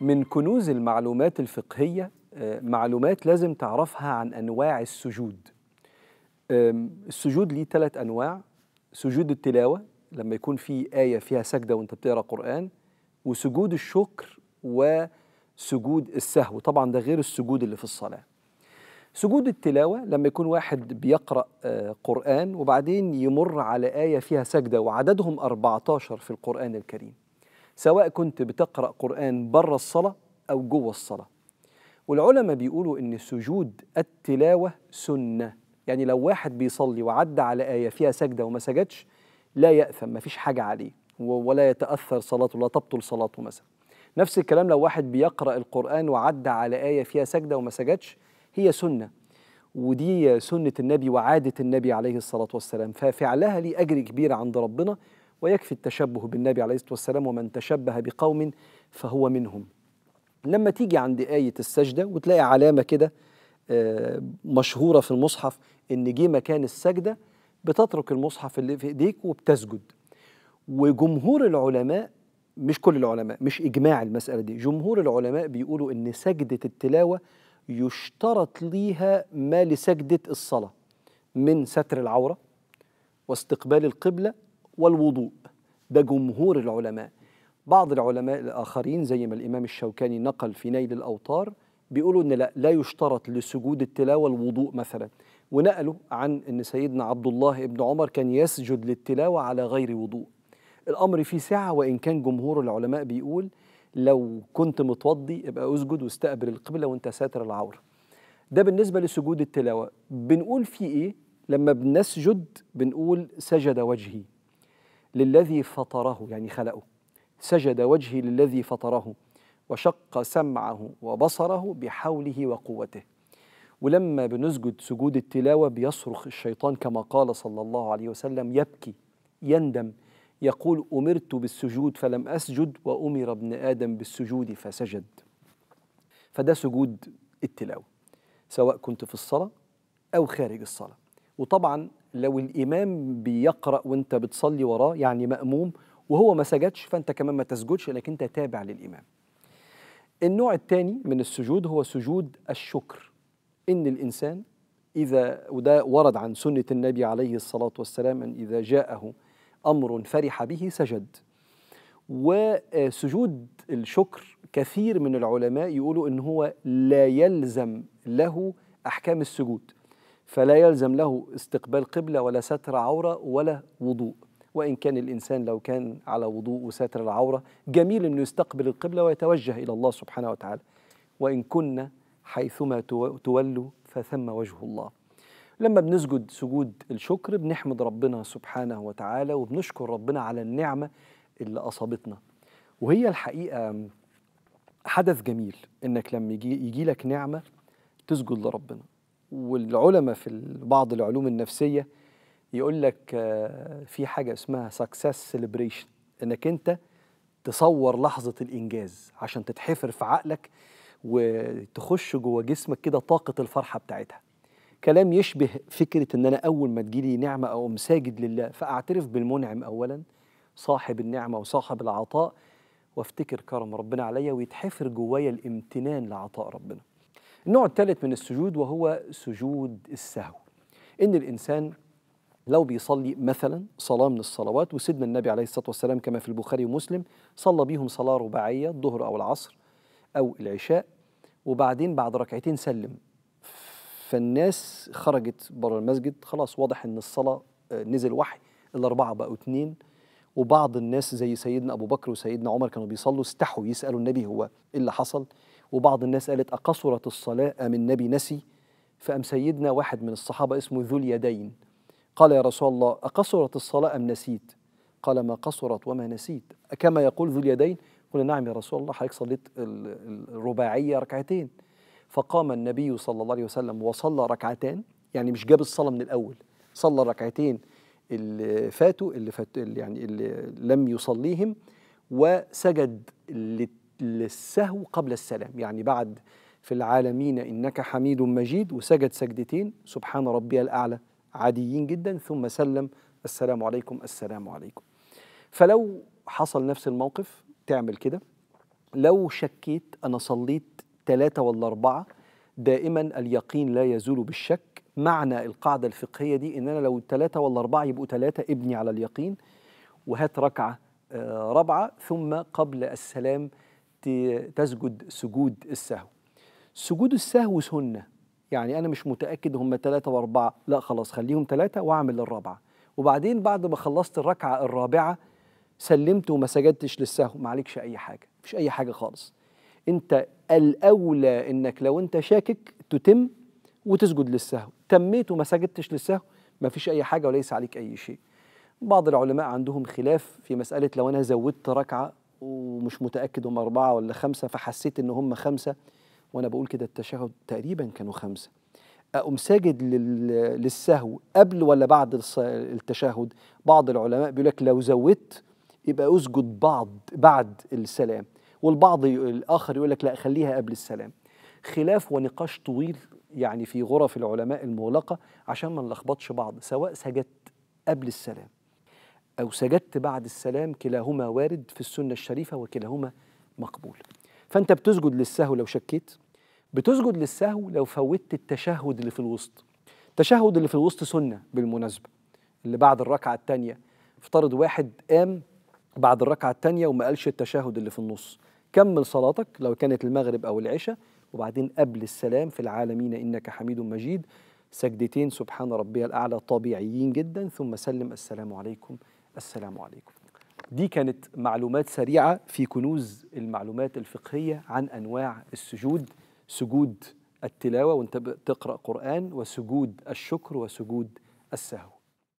من كنوز المعلومات الفقهية آه، معلومات لازم تعرفها عن أنواع السجود السجود ليه ثلاث أنواع سجود التلاوة لما يكون في آية فيها سجدة وأنت بتقرأ قرآن وسجود الشكر وسجود السهو طبعا ده غير السجود اللي في الصلاة سجود التلاوة لما يكون واحد بيقرأ آه، قرآن وبعدين يمر على آية فيها سجدة وعددهم 14 في القرآن الكريم سواء كنت بتقرأ قرآن بره الصلاة أو جوه الصلاة والعلماء بيقولوا إن سجود التلاوة سنة يعني لو واحد بيصلي وعدى على آية فيها سجدة وما سجدش لا يأثم مفيش حاجة عليه ولا يتأثر صلاته لا تبطل صلاته مثلا نفس الكلام لو واحد بيقرأ القرآن وعدى على آية فيها سجدة وما سجدش هي سنة ودي سنة النبي وعادة النبي عليه الصلاة والسلام ففعلها ليه أجر كبير عند ربنا ويكفي التشبه بالنبي عليه الصلاة والسلام ومن تشبه بقوم فهو منهم لما تيجي عند آية السجدة وتلاقي علامة كده آه، مشهورة في المصحف إن جه مكان السجدة بتترك المصحف اللي في إيديك وبتسجد وجمهور العلماء مش كل العلماء مش إجماع المسألة دي جمهور العلماء بيقولوا إن سجدة التلاوة يشترط ليها ما لسجدة الصلاة من ستر العورة واستقبال القبلة والوضوء ده جمهور العلماء بعض العلماء الآخرين زي ما الإمام الشوكاني نقل في نيل الأوطار بيقولوا إن لا, لا يشترط لسجود التلاوة الوضوء مثلا ونقلوا عن أن سيدنا عبد الله بن عمر كان يسجد للتلاوة على غير وضوء الأمر فيه سعة وإن كان جمهور العلماء بيقول لو كنت متوضي ابقى اسجد واستقبل القبلة وانت ساتر العورة ده بالنسبة لسجود التلاوة بنقول فيه إيه لما بنسجد بنقول سجد وجهي للذي فطره يعني خلقه سجد وجهي للذي فطره وشق سمعه وبصره بحوله وقوته ولما بنسجد سجود التلاوة بيصرخ الشيطان كما قال صلى الله عليه وسلم يبكي يندم يقول أمرت بالسجود فلم أسجد وأمر ابن آدم بالسجود فسجد فده سجود التلاوة سواء كنت في الصلاة أو خارج الصلاة وطبعا لو الامام بيقرا وانت بتصلي وراه يعني ماموم وهو ما سجدش فانت كمان ما تسجدش لكن انت تابع للامام النوع الثاني من السجود هو سجود الشكر ان الانسان اذا وده ورد عن سنه النبي عليه الصلاه والسلام ان اذا جاءه امر فرح به سجد وسجود الشكر كثير من العلماء يقولوا ان هو لا يلزم له احكام السجود فلا يلزم له استقبال قبلة ولا ستر عورة ولا وضوء وإن كان الإنسان لو كان على وضوء وستر العورة جميل أنه يستقبل القبلة ويتوجه إلى الله سبحانه وتعالى وإن كنا حيثما تولوا فثم وجه الله لما بنسجد سجود الشكر بنحمد ربنا سبحانه وتعالى وبنشكر ربنا على النعمة اللي أصابتنا وهي الحقيقة حدث جميل إنك لما يجي, يجي لك نعمة تسجد لربنا والعلماء في بعض العلوم النفسيه يقول لك آه، في حاجه اسمها سكسس celebration انك انت تصور لحظه الانجاز عشان تتحفر في عقلك وتخش جوه جسمك كده طاقه الفرحه بتاعتها كلام يشبه فكره ان انا اول ما تجيلي نعمه او مساجد لله فاعترف بالمنعم اولا صاحب النعمه وصاحب العطاء وافتكر كرم ربنا عليا ويتحفر جوايا الامتنان لعطاء ربنا النوع الثالث من السجود وهو سجود السهو ان الانسان لو بيصلي مثلا صلاه من الصلوات وسيدنا النبي عليه الصلاه والسلام كما في البخاري ومسلم صلى بيهم صلاه رباعيه الظهر او العصر او العشاء وبعدين بعد ركعتين سلم فالناس خرجت بره المسجد خلاص واضح ان الصلاه آه، نزل وحي الاربعه بقوا اتنين وبعض الناس زي سيدنا ابو بكر وسيدنا عمر كانوا بيصلوا استحوا يسالوا النبي هو ايه اللي حصل وبعض الناس قالت أقصرت الصلاة أم النبي نسي فأم سيدنا واحد من الصحابة اسمه ذو اليدين قال يا رسول الله أقصرت الصلاة أم نسيت قال ما قصرت وما نسيت كما يقول ذو اليدين قلنا نعم يا رسول الله حضرتك صليت الرباعية ركعتين فقام النبي صلى الله عليه وسلم وصلى ركعتان يعني مش جاب الصلاة من الأول صلى الركعتين اللي فاتوا اللي فات اللي يعني اللي لم يصليهم وسجد للت للسهو قبل السلام يعني بعد في العالمين إنك حميد مجيد وسجد سجدتين سبحان ربي الأعلى عاديين جدا ثم سلم السلام عليكم السلام عليكم فلو حصل نفس الموقف تعمل كده لو شكيت أنا صليت ثلاثة ولا أربعة دائما اليقين لا يزول بالشك معنى القاعدة الفقهية دي إن أنا لو ثلاثة ولا أربعة يبقوا ثلاثة ابني على اليقين وهات ركعة آه، رابعة ثم قبل السلام تسجد سجود السهو سجود السهو سنة يعني أنا مش متأكد هم ثلاثة وأربعة لا خلاص خليهم ثلاثة وأعمل الرابعة وبعدين بعد ما خلصت الركعة الرابعة سلمت وما سجدتش للسهو ما عليكش أي حاجة مش أي حاجة خالص أنت الأولى إنك لو أنت شاكك تتم وتسجد للسهو تميت وما سجدتش للسهو ما فيش أي حاجة وليس عليك أي شيء بعض العلماء عندهم خلاف في مسألة لو أنا زودت ركعة ومش متاكد هم اربعه ولا خمسه فحسيت ان هم خمسه وانا بقول كده التشهد تقريبا كانوا خمسه اقوم ساجد للسهو قبل ولا بعد التشهد بعض العلماء بيقول لك لو زودت يبقى اسجد بعض بعد السلام والبعض الاخر يقول لك لا خليها قبل السلام خلاف ونقاش طويل يعني في غرف العلماء المغلقه عشان ما نلخبطش بعض سواء سجدت قبل السلام أو سجدت بعد السلام كلاهما وارد في السنة الشريفة وكلاهما مقبول فأنت بتسجد للسهو لو شكيت بتسجد للسهو لو فوتت التشهد اللي في الوسط التشهد اللي في الوسط سنة بالمناسبة اللي بعد الركعة الثانية افترض واحد قام بعد الركعة الثانية وما قالش التشهد اللي في النص كمل صلاتك لو كانت المغرب أو العشاء وبعدين قبل السلام في العالمين إنك حميد مجيد سجدتين سبحان ربي الأعلى طبيعيين جدا ثم سلم السلام عليكم السلام عليكم دي كانت معلومات سريعة في كنوز المعلومات الفقهية عن أنواع السجود سجود التلاوة وانت تقرأ قرآن وسجود الشكر وسجود السهو